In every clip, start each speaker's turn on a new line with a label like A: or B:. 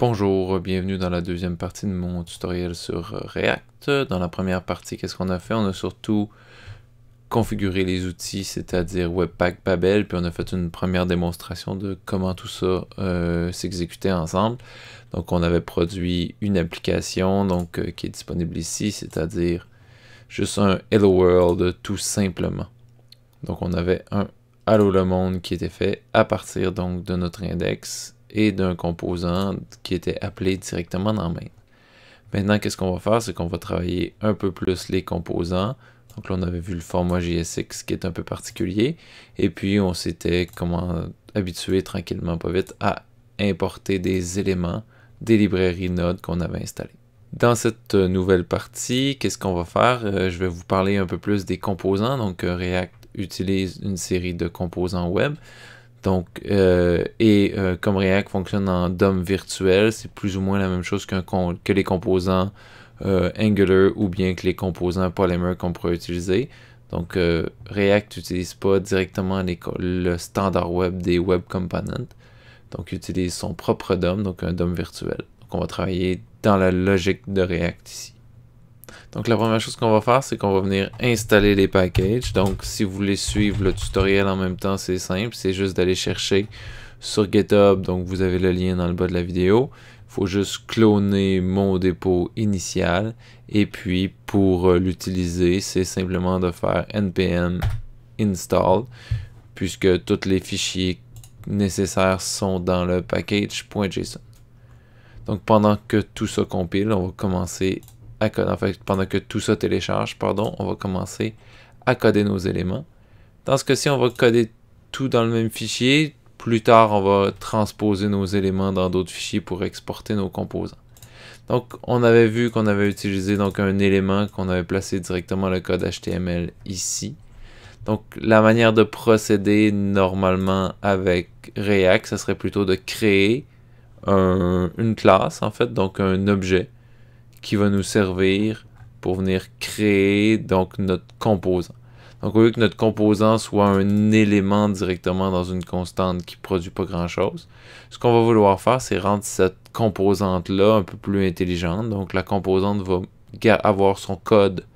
A: Bonjour, bienvenue dans la deuxième partie de mon tutoriel sur React. Dans la première partie, qu'est-ce qu'on a fait On a surtout configuré les outils, c'est-à-dire Webpack, Babel, puis on a fait une première démonstration de comment tout ça euh, s'exécutait ensemble. Donc on avait produit une application donc, euh, qui est disponible ici, c'est-à-dire juste un Hello World tout simplement. Donc on avait un Hello le monde qui était fait à partir donc de notre index et d'un composant qui était appelé directement dans main. Maintenant, qu'est-ce qu'on va faire? C'est qu'on va travailler un peu plus les composants. Donc là, on avait vu le format JSX qui est un peu particulier. Et puis, on s'était habitué tranquillement, pas vite, à importer des éléments des librairies Node qu'on avait installées. Dans cette euh, nouvelle partie, qu'est-ce qu'on va faire? Euh, je vais vous parler un peu plus des composants. Donc, euh, React utilise une série de composants web. Donc, euh, et euh, comme React fonctionne en DOM virtuel, c'est plus ou moins la même chose que les composants euh, Angular ou bien que les composants Polymer qu'on pourrait utiliser. Donc, React n'utilise pas directement le standard web des Web Components. Donc, il utilise son propre DOM, donc un DOM virtuel. Donc, on va travailler dans la logique de React ici. Donc la première chose qu'on va faire, c'est qu'on va venir installer les packages. Donc si vous voulez suivre le tutoriel en même temps, c'est simple. C'est juste d'aller chercher sur GitHub. Donc vous avez le lien dans le bas de la vidéo. Il faut juste cloner mon dépôt initial. Et puis pour euh, l'utiliser, c'est simplement de faire npm install. Puisque tous les fichiers nécessaires sont dans le package.json. Donc pendant que tout ça compile, on va commencer en fait, pendant que tout ça télécharge, pardon, on va commencer à coder nos éléments. Dans ce cas-ci, on va coder tout dans le même fichier. Plus tard, on va transposer nos éléments dans d'autres fichiers pour exporter nos composants. Donc, on avait vu qu'on avait utilisé donc un élément qu'on avait placé directement le code HTML ici. Donc, la manière de procéder normalement avec React, ce serait plutôt de créer une classe, en fait, donc un objet qui va nous servir pour venir créer donc notre composant. Donc au lieu que notre composant soit un élément directement dans une constante qui produit pas grand chose, ce qu'on va vouloir faire, c'est rendre cette composante-là un peu plus intelligente. Donc la composante va avoir son code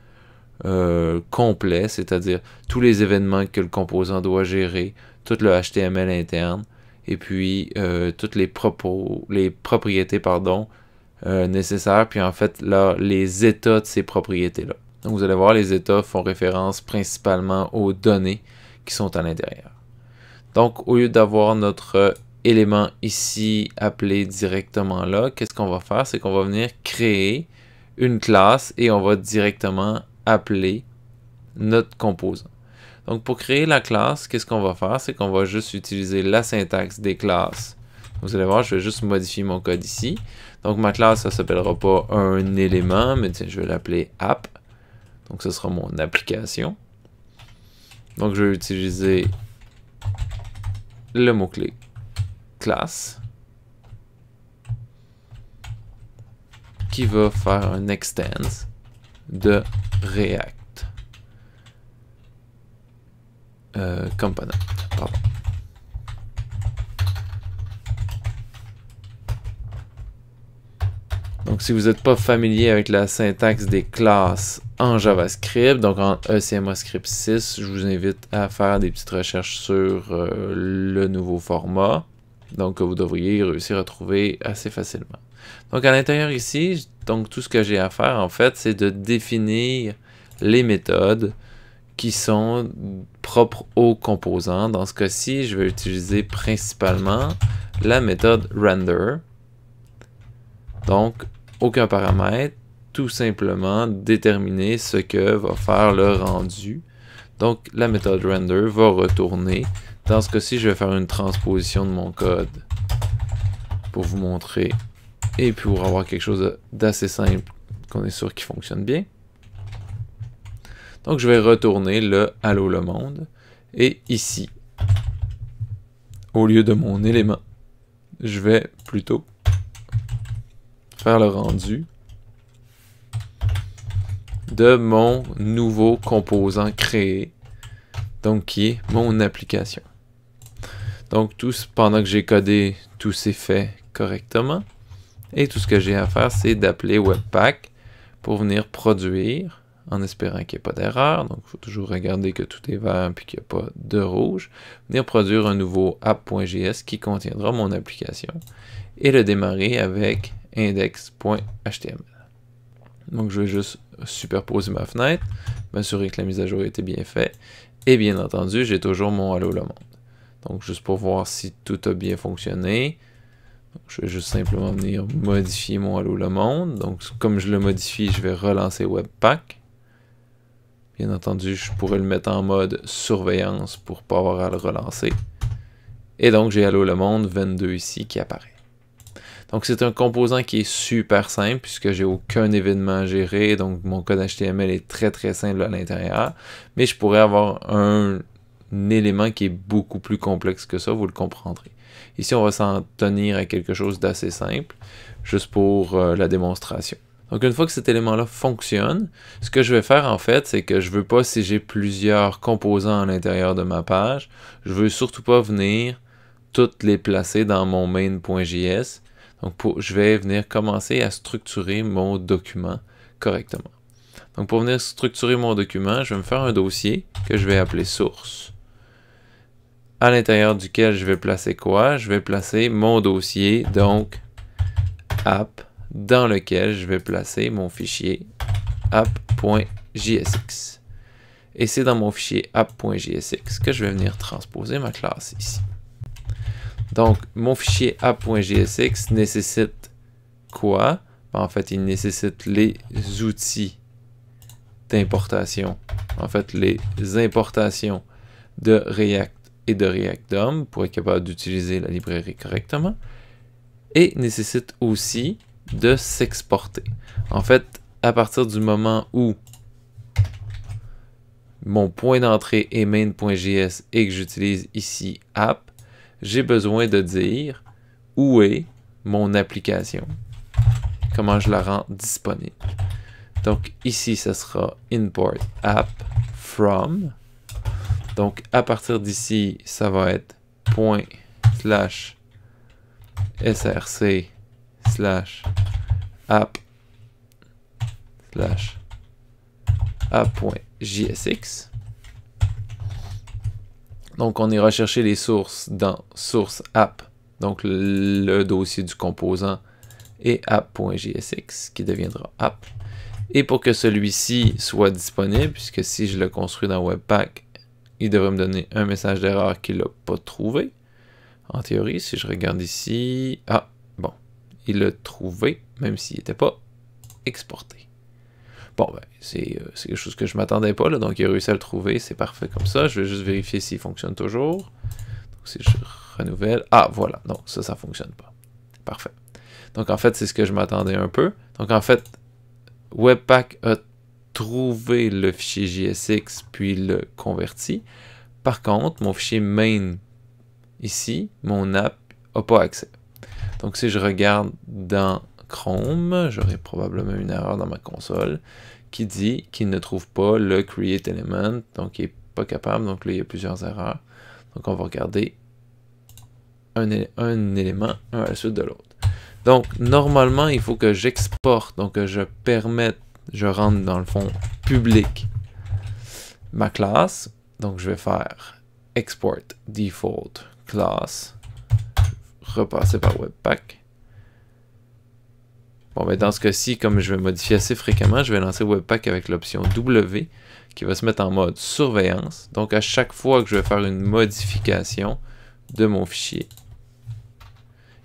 A: euh, complet, c'est-à-dire tous les événements que le composant doit gérer, tout le HTML interne, et puis euh, toutes les, propos, les propriétés pardon, euh, nécessaire puis en fait là, les états de ces propriétés-là. Donc vous allez voir, les états font référence principalement aux données qui sont à l'intérieur. Donc au lieu d'avoir notre euh, élément ici appelé directement là, qu'est-ce qu'on va faire? C'est qu'on va venir créer une classe et on va directement appeler notre composant. Donc pour créer la classe, qu'est-ce qu'on va faire? C'est qu'on va juste utiliser la syntaxe des classes vous allez voir, je vais juste modifier mon code ici. Donc ma classe, ça s'appellera pas un élément, mais tiens, je vais l'appeler app. Donc ce sera mon application. Donc je vais utiliser le mot-clé classe qui va faire un extends de React euh, component. Donc si vous n'êtes pas familier avec la syntaxe des classes en JavaScript, donc en ECMAScript 6, je vous invite à faire des petites recherches sur euh, le nouveau format. Donc vous devriez réussir à trouver assez facilement. Donc à l'intérieur ici, donc tout ce que j'ai à faire en fait, c'est de définir les méthodes qui sont propres aux composants. Dans ce cas-ci, je vais utiliser principalement la méthode render. Donc, aucun paramètre, tout simplement déterminer ce que va faire le rendu. Donc, la méthode render va retourner. Dans ce cas-ci, je vais faire une transposition de mon code pour vous montrer et pour avoir quelque chose d'assez simple qu'on est sûr qu'il fonctionne bien. Donc je vais retourner le "Hello le monde et ici, au lieu de mon élément, je vais plutôt faire le rendu de mon nouveau composant créé, donc qui est mon application. Donc tout, pendant que j'ai codé, tout s'est fait correctement. Et tout ce que j'ai à faire, c'est d'appeler Webpack pour venir produire, en espérant qu'il n'y ait pas d'erreur. Donc il faut toujours regarder que tout est vert et qu'il n'y a pas de rouge. Venir produire un nouveau app.js qui contiendra mon application et le démarrer avec index.html. Donc je vais juste superposer ma fenêtre, m'assurer que la mise à jour a été bien faite. Et bien entendu, j'ai toujours mon Allo le monde. Donc juste pour voir si tout a bien fonctionné. je vais juste simplement venir modifier mon Allo le monde. Donc comme je le modifie, je vais relancer Webpack. Bien entendu, je pourrais le mettre en mode surveillance pour ne pas avoir à le relancer. Et donc j'ai Allo le monde 22 ici qui apparaît. Donc c'est un composant qui est super simple puisque j'ai aucun événement à gérer, donc mon code HTML est très très simple à l'intérieur, mais je pourrais avoir un, élément qui est beaucoup plus complexe que ça, vous le comprendrez. Ici on va s'en tenir à quelque chose d'assez simple, juste pour euh, la démonstration. Donc une fois que cet élément-là fonctionne, ce que je vais faire en fait, c'est que je ne veux pas, si j'ai plusieurs composants à l'intérieur de ma page, je ne veux surtout pas venir toutes les placer dans mon main.js donc, je vais venir commencer à structurer mon document correctement. Donc, pour venir structurer mon document, je vais me faire un dossier que je vais appeler source. À l'intérieur duquel je vais placer quoi? Je vais placer mon dossier, donc app, dans lequel je vais placer mon fichier app.jsx. Et c'est dans mon fichier app.jsx que je vais venir transposer ma classe ici. Donc, mon fichier app.jsx nécessite quoi? Ben, en fait, il nécessite les outils d'importation. En fait, les importations de React et de React DOM pour être capable d'utiliser la librairie correctement. Et nécessite aussi de s'exporter. En fait, à partir du moment où mon point d'entrée est main.js et que j'utilise ici app, j'ai besoin de dire où est mon application, comment je la rends disponible. Donc ici, ce sera import app from. Donc à partir d'ici, ça va être point slash src slash app slash app.jsx. Donc, on ira chercher les sources dans source app, donc le dossier du composant, et app.jsx qui deviendra app. Et pour que celui-ci soit disponible, puisque si je le construis dans Webpack, il devrait me donner un message d'erreur qu'il l'a pas trouvé. En théorie, si je regarde ici, ah, bon, il l'a trouvé, même s'il n'était pas exporté. Bon, ben, euh, c'est quelque chose que je ne m'attendais pas, donc il a réussi à le trouver, c'est parfait comme ça. Je vais juste vérifier s'il fonctionne toujours. Donc si je renouvelle, ah voilà, donc ça, ça fonctionne pas. Parfait. Donc en fait, c'est ce que je m'attendais un peu. Donc en fait, Webpack a trouvé le fichier JSX puis le converti. Par contre, mon fichier main ici, mon app, n'a pas accès. Donc si je regarde dans Chrome, j'aurais probablement une erreur dans ma console, qui dit qu'il ne trouve pas le create element, donc il n'est pas capable, donc là il y a plusieurs erreurs. Donc on va regarder un, élément à la suite de l'autre. Donc normalement il faut que j'exporte, donc que je permette, je rentre dans le fond public ma classe, donc je vais faire export default class, repasser par webpack. Bon, ben, dans ce cas-ci, comme je vais modifier assez fréquemment, je vais lancer Webpack avec l'option W qui va se mettre en mode surveillance. Donc à chaque fois que je vais faire une modification de mon fichier,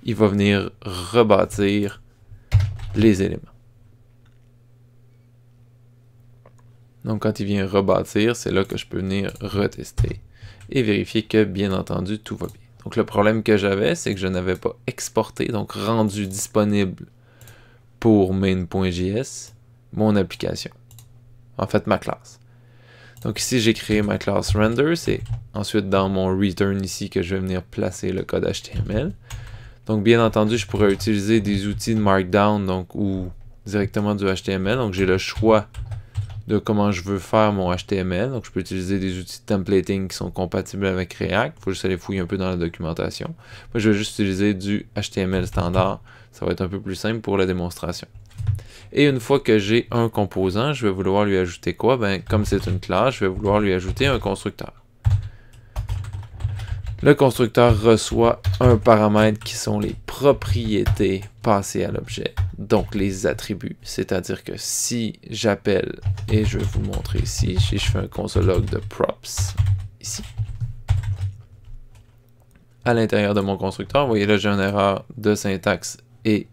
A: il va venir rebâtir les éléments. Donc quand il vient rebâtir, c'est là que je peux venir retester et vérifier que bien entendu tout va bien. Donc le problème que j'avais, c'est que je n'avais pas exporté, donc rendu disponible pour main.js mon application. En fait, ma classe. Donc ici, j'ai créé ma classe render. C'est ensuite dans mon return ici que je vais venir placer le code HTML. Donc bien entendu, je pourrais utiliser des outils de Markdown donc, ou directement du HTML. Donc j'ai le choix de comment je veux faire mon HTML. Donc, je peux utiliser des outils de templating qui sont compatibles avec React. Il faut juste aller fouiller un peu dans la documentation. Moi, je vais juste utiliser du HTML standard. Ça va être un peu plus simple pour la démonstration. Et une fois que j'ai un composant, je vais vouloir lui ajouter quoi? Ben, comme c'est une classe, je vais vouloir lui ajouter un constructeur. Le constructeur reçoit un paramètre qui sont les propriétés passées à l'objet, donc les attributs. C'est-à-dire que si j'appelle, et je vais vous montrer ici, si je fais un log de props, ici, à l'intérieur de mon constructeur, vous voyez là j'ai une erreur de syntaxe et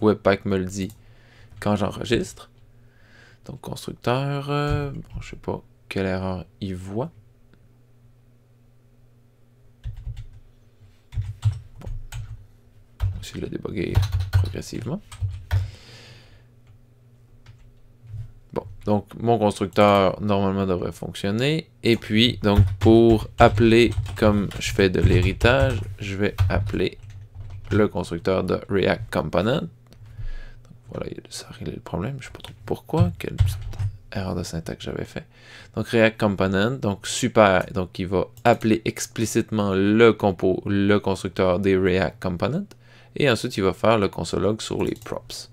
A: Webpack me le dit quand j'enregistre. Donc constructeur, euh, je ne sais pas quelle erreur il voit. essayer de le progressivement. Bon, donc mon constructeur normalement devrait fonctionner. Et puis, donc pour appeler, comme je fais de l'héritage, je vais appeler le constructeur de React Component. voilà, ça a le problème. Je ne sais pas trop pourquoi, quelle petite erreur de syntaxe j'avais fait. Donc React Component, donc super, donc il va appeler explicitement le compos le constructeur des React Component. Et ensuite, il va faire le consologue sur les props.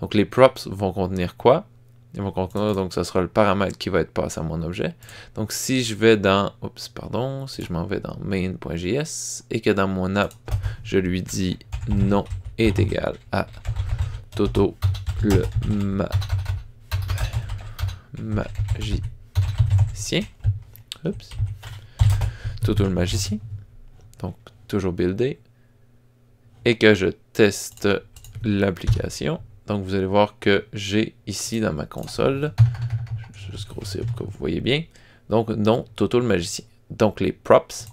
A: Donc, les props vont contenir quoi? Ils vont contenir, donc, ce sera le paramètre qui va être passé à mon objet. Donc, si je vais dans, pardon, si je m'en vais dans main.js et que dans mon app, je lui dis non est égal à Toto le magicien. Oups. Toto le magicien. Donc, toujours buildé et que je teste l'application. Donc vous allez voir que j'ai ici dans ma console, je vais juste grossir pour que vous voyez bien, donc non, Toto le magicien. Donc les props,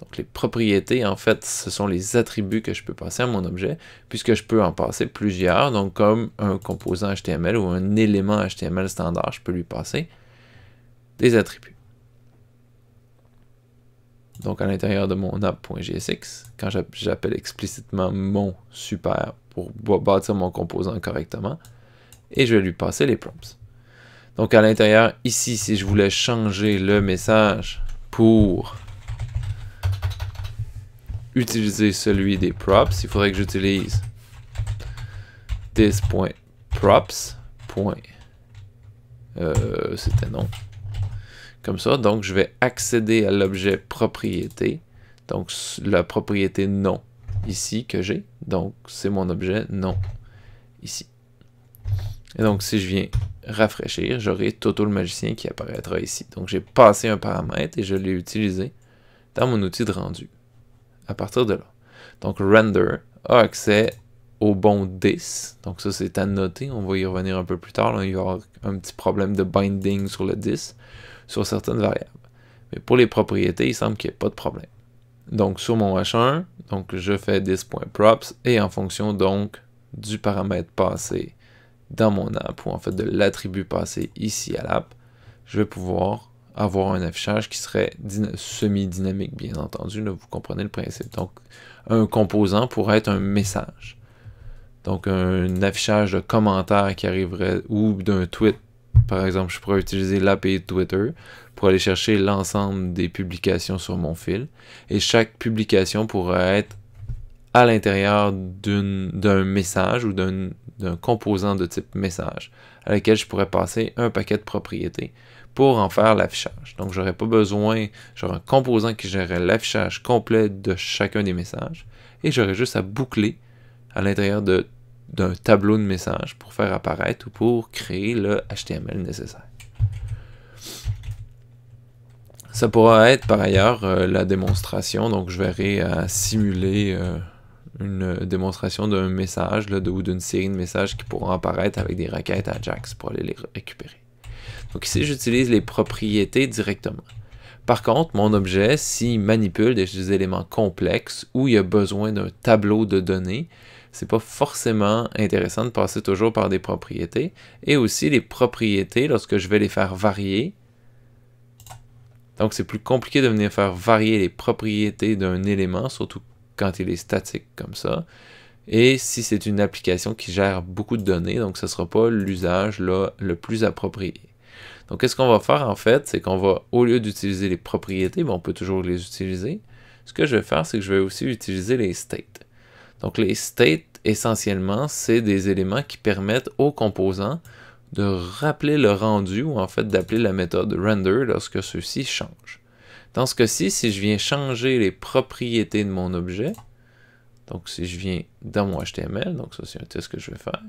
A: donc les propriétés en fait, ce sont les attributs que je peux passer à mon objet, puisque je peux en passer plusieurs, donc comme un composant HTML ou un élément HTML standard, je peux lui passer des attributs. Donc à l'intérieur de mon app.jsx quand j'appelle explicitement mon super pour bâtir mon composant correctement, et je vais lui passer les prompts. Donc à l'intérieur, ici, si je voulais changer le message pour utiliser celui des props, il faudrait que j'utilise this.props. Euh, C'était non comme ça. Donc, je vais accéder à l'objet propriété. Donc, la propriété nom ici que j'ai. Donc, c'est mon objet nom ici. Et donc, si je viens rafraîchir, j'aurai Toto le magicien qui apparaîtra ici. Donc, j'ai passé un paramètre et je l'ai utilisé dans mon outil de rendu. À partir de là. Donc, render a accès au bon 10. Donc ça, c'est à noter. On va y revenir un peu plus tard. il y aura un petit problème de binding sur le 10 sur certaines variables. Mais pour les propriétés, il semble qu'il n'y ait pas de problème. Donc sur mon H1, donc je fais 10.props et en fonction donc du paramètre passé dans mon app ou en fait de l'attribut passé ici à l'app, je vais pouvoir avoir un affichage qui serait semi-dynamique, bien entendu, vous comprenez le principe. Donc, un composant pourrait être un message. Donc, un affichage de commentaires qui arriverait, ou d'un tweet par exemple, je pourrais utiliser l'API Twitter pour aller chercher l'ensemble des publications sur mon fil. Et chaque publication pourrait être à l'intérieur d'un message ou d'un composant de type message à laquelle je pourrais passer un paquet de propriétés pour en faire l'affichage. Donc, j'aurais pas besoin, j'aurais un composant qui gérerait l'affichage complet de chacun des messages et j'aurais juste à boucler à l'intérieur de d'un tableau de messages pour faire apparaître ou pour créer le HTML nécessaire. Ça pourra être par ailleurs euh, la démonstration, donc je verrai à euh, simuler euh, une démonstration d'un message ou d'une série de messages qui pourront apparaître avec des requêtes Ajax pour aller les récupérer. Donc ici, j'utilise les propriétés directement. Par contre, mon objet, s'il manipule des éléments complexes ou il a besoin d'un tableau de données, c'est pas forcément intéressant de passer toujours par des propriétés. Et aussi les propriétés, lorsque je vais les faire varier, donc c'est plus compliqué de venir faire varier les propriétés d'un élément, surtout quand il est statique comme ça. Et si c'est une application qui gère beaucoup de données, donc ce ne sera pas l'usage le plus approprié. Donc qu'est-ce qu'on va faire en fait, c'est qu'on va, au lieu d'utiliser les propriétés, ben, on peut toujours les utiliser, ce que je vais faire, c'est que je vais aussi utiliser les states. Donc les states, essentiellement, c'est des éléments qui permettent aux composants de rappeler le rendu ou en fait d'appeler la méthode render lorsque ceux-ci changent. Dans ce cas-ci, si je viens changer les propriétés de mon objet, donc si je viens dans mon HTML, donc ça c'est un test que je vais faire,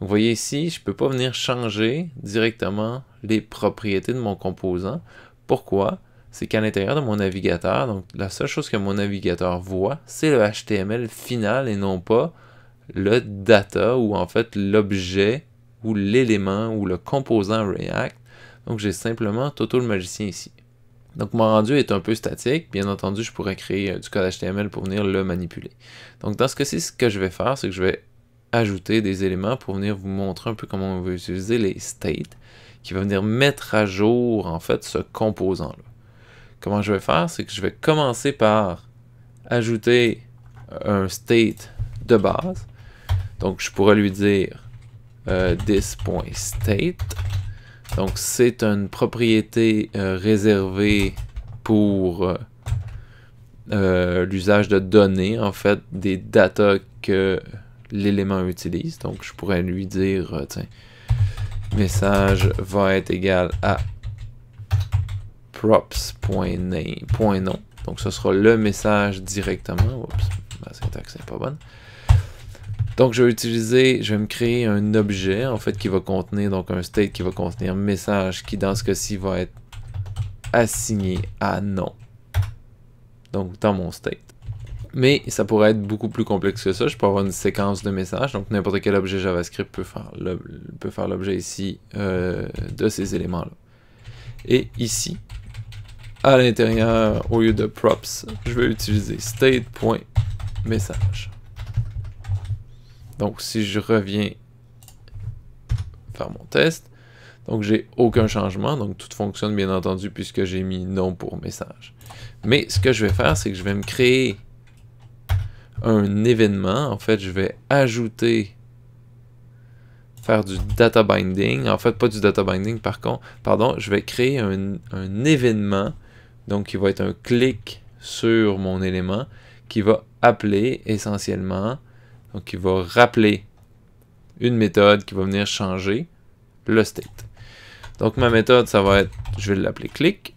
A: vous voyez ici, je ne peux pas venir changer directement les propriétés de mon composant. Pourquoi? c'est qu'à l'intérieur de mon navigateur, donc la seule chose que mon navigateur voit, c'est le HTML final et non pas le data ou en fait l'objet ou l'élément ou le composant React. Donc j'ai simplement Toto le magicien ici. Donc mon rendu est un peu statique. Bien entendu, je pourrais créer euh, du code HTML pour venir le manipuler. Donc dans ce cas-ci, ce que je vais faire, c'est que je vais ajouter des éléments pour venir vous montrer un peu comment on va utiliser les states qui va venir mettre à jour en fait ce composant-là comment je vais faire, c'est que je vais commencer par ajouter un state de base. Donc, je pourrais lui dire euh, this.state. Donc, c'est une propriété euh, réservée pour euh, l'usage de données, en fait, des data que l'élément utilise. Donc, je pourrais lui dire, tiens, message va être égal à props.nom. Donc, ce sera le message directement. Oups, syntaxe pas bonne. Donc, je vais utiliser, je vais me créer un objet, en fait, qui va contenir, donc un state qui va contenir message, qui dans ce cas-ci va être assigné à nom. Donc, dans mon state. Mais ça pourrait être beaucoup plus complexe que ça. Je peux avoir une séquence de messages. Donc, n'importe quel objet JavaScript peut faire l'objet ici euh, de ces éléments-là. Et ici, à l'intérieur au lieu de props, je vais utiliser state.message. Donc si je reviens faire mon test, donc j'ai aucun changement, donc tout fonctionne bien entendu puisque j'ai mis non pour message. Mais ce que je vais faire, c'est que je vais me créer un événement. En fait, je vais ajouter faire du data binding. En fait, pas du data binding, par contre, pardon, je vais créer un événement donc, il va être un clic sur mon élément qui va appeler essentiellement, donc il va rappeler une méthode qui va venir changer le state. Donc ma méthode, ça va être, je vais l'appeler clic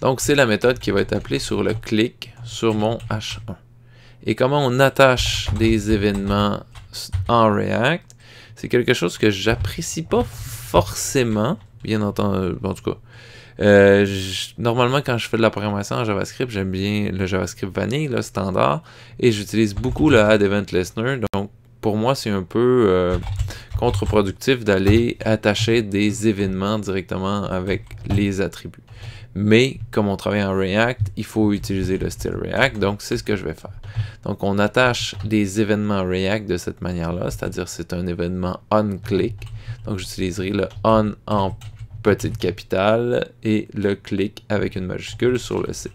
A: Donc c'est la méthode qui va être appelée sur le clic sur mon H1. Et comment on attache des événements en React, c'est quelque chose que j'apprécie pas forcément, bien entendu, en tout cas, euh, normalement, quand je fais de la programmation en JavaScript, j'aime bien le JavaScript vanille, le standard, et j'utilise beaucoup le Add Event Listener. Donc, pour moi, c'est un peu euh, contre-productif d'aller attacher des événements directement avec les attributs. Mais comme on travaille en React, il faut utiliser le style React, donc c'est ce que je vais faire. Donc on attache des événements React de cette manière-là, c'est-à-dire c'est un événement on-click. Donc j'utiliserai le on en petite capitale et le clic avec une majuscule sur le C.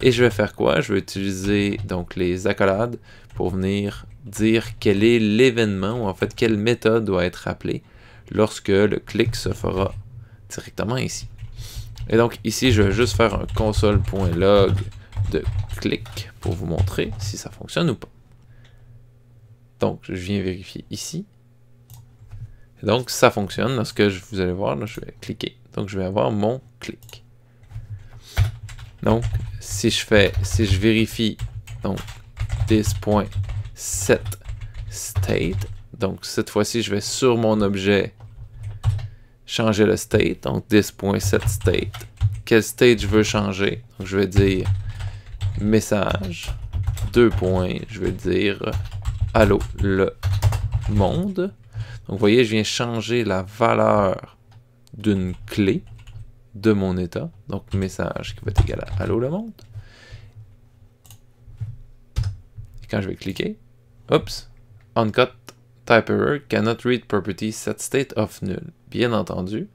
A: Et je vais faire quoi? Je vais utiliser donc les accolades pour venir dire quel est l'événement ou en fait quelle méthode doit être appelée lorsque le clic se fera directement ici. Et donc ici, je vais juste faire un console.log de clic pour vous montrer si ça fonctionne ou pas. Donc, je viens vérifier ici. Donc ça fonctionne. ce que je, vous allez voir, je vais cliquer. Donc je vais avoir mon clic. Donc si je fais, si je vérifie donc 10.7 state, donc cette fois-ci je vais sur mon objet changer le state, donc 10.7 state. Quel state je veux changer? Donc je vais dire message, deux points, je vais dire allô le monde. Donc, vous voyez, je viens changer la valeur d'une clé de mon état. Donc, message qui va être égal à Allô le monde. Et quand je vais cliquer, oups, uncut type error cannot read property set state of null. Bien entendu.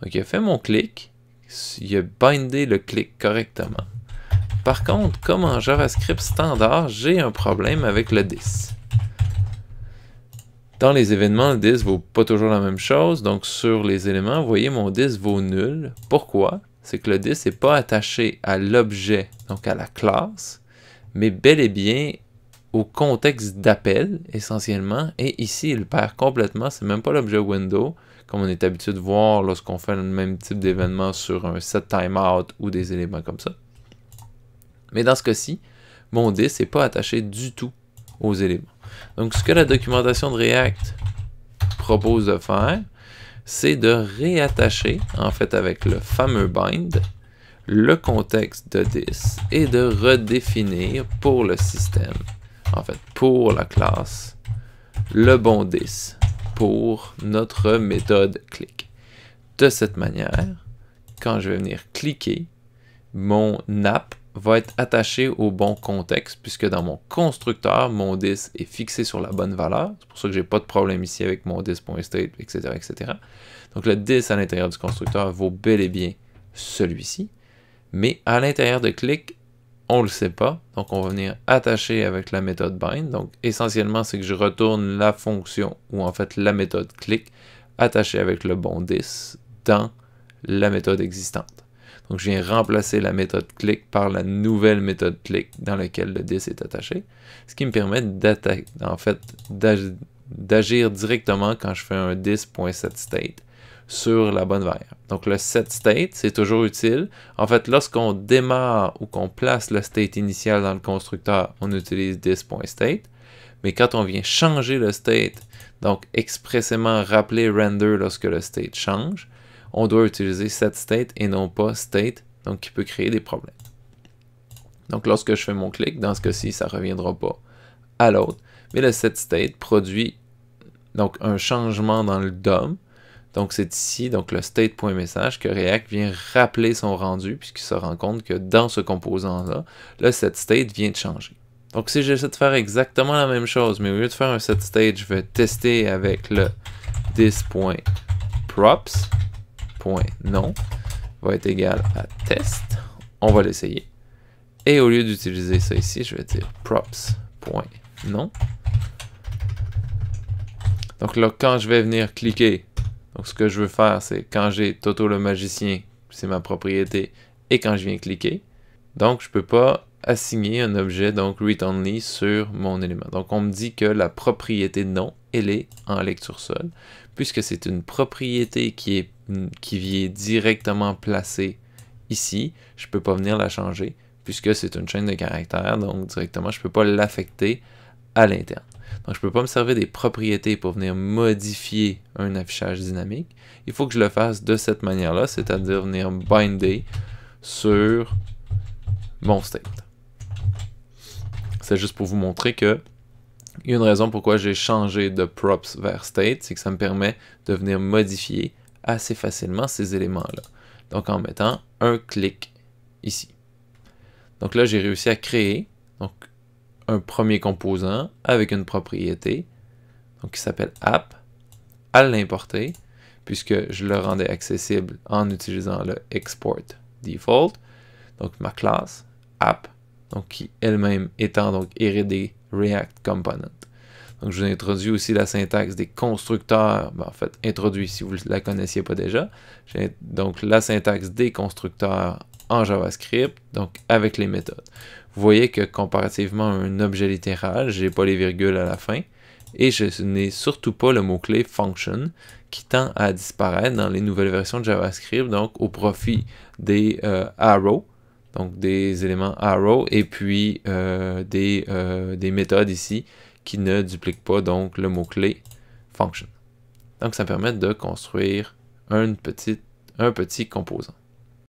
A: Donc, il a fait mon clic. Il a bindé le clic correctement. Par contre, comme en JavaScript standard, j'ai un problème avec le 10. Dans les événements, le 10 vaut pas toujours la même chose. Donc sur les éléments, vous voyez, mon 10 vaut nul. Pourquoi? C'est que le 10 n'est pas attaché à l'objet, donc à la classe, mais bel et bien au contexte d'appel essentiellement. Et ici, il perd complètement. C'est même pas l'objet window, comme on est habitué de voir lorsqu'on fait le même type d'événement sur un set timeout ou des éléments comme ça. Mais dans ce cas-ci, mon 10 n'est pas attaché du tout aux éléments. Donc, ce que la documentation de React propose de faire, c'est de réattacher, en fait, avec le fameux bind, le contexte de this et de redéfinir pour le système, en fait, pour la classe, le bon this pour notre méthode click. De cette manière, quand je vais venir cliquer, mon app va être attaché au bon contexte, puisque dans mon constructeur, mon 10 est fixé sur la bonne valeur. C'est pour ça que j'ai pas de problème ici avec mon 10.state, etc., etc. Donc le 10 à l'intérieur du constructeur vaut bel et bien celui-ci. Mais à l'intérieur de click, on ne le sait pas. Donc on va venir attacher avec la méthode bind. Donc essentiellement, c'est que je retourne la fonction, ou en fait la méthode click, attachée avec le bon 10 dans la méthode existante. Donc je viens remplacer la méthode click par la nouvelle méthode click dans laquelle le 10 est attaché, ce qui me permet d'agir directement quand je fais un dis.setState sur la bonne variable. Donc le setState, c'est toujours utile. En fait, lorsqu'on démarre ou qu'on place le state initial dans le constructeur, on utilise 10.state. Mais quand on vient changer le state, donc expressément rappeler render lorsque le state change, on doit utiliser setState et non pas state, donc qui peut créer des problèmes. Donc lorsque je fais mon clic, dans ce cas-ci, ça ne reviendra pas à l'autre. Mais le setState produit donc un changement dans le DOM. Donc c'est ici, donc le state.message, que React vient rappeler son rendu, puisqu'il se rend compte que dans ce composant-là, le setState vient de changer. Donc si j'essaie de faire exactement la même chose, mais au lieu de faire un setState, je vais tester avec le this.props point non va être égal à test. On va l'essayer. Et au lieu d'utiliser ça ici, je vais dire non Donc là, quand je vais venir cliquer, donc ce que je veux faire, c'est quand j'ai Toto le magicien, c'est ma propriété, et quand je viens cliquer, donc je ne peux pas assigner un objet, donc read-only, sur mon élément. Donc on me dit que la propriété de nom, elle est en lecture seule puisque c'est une propriété qui est qui directement placée ici, je ne peux pas venir la changer puisque c'est une chaîne de caractères, donc directement je ne peux pas l'affecter à l'interne. Donc je ne peux pas me servir des propriétés pour venir modifier un affichage dynamique. Il faut que je le fasse de cette manière-là, c'est-à-dire venir binder sur mon state. C'est juste pour vous montrer que une raison pourquoi j'ai changé de props vers state, c'est que ça me permet de venir modifier assez facilement ces éléments-là. Donc en mettant un clic ici. Donc là, j'ai réussi à créer donc, un premier composant avec une propriété donc, qui s'appelle app, à l'importer, puisque je le rendais accessible en utilisant le export default, donc ma classe app, donc qui elle-même étant donc héritée React Component. Donc, je vous introduis aussi la syntaxe des constructeurs. Ben, en fait, introduit si vous ne la connaissiez pas déjà. Donc, la syntaxe des constructeurs en JavaScript, donc avec les méthodes. Vous voyez que comparativement à un objet littéral, n'ai pas les virgules à la fin. Et je n'ai surtout pas le mot-clé function qui tend à disparaître dans les nouvelles versions de JavaScript, donc au profit des euh, arrows donc des éléments arrow et puis euh, euh, des, méthodes ici qui ne dupliquent pas donc le mot-clé function. Donc ça permet de construire un petit composant.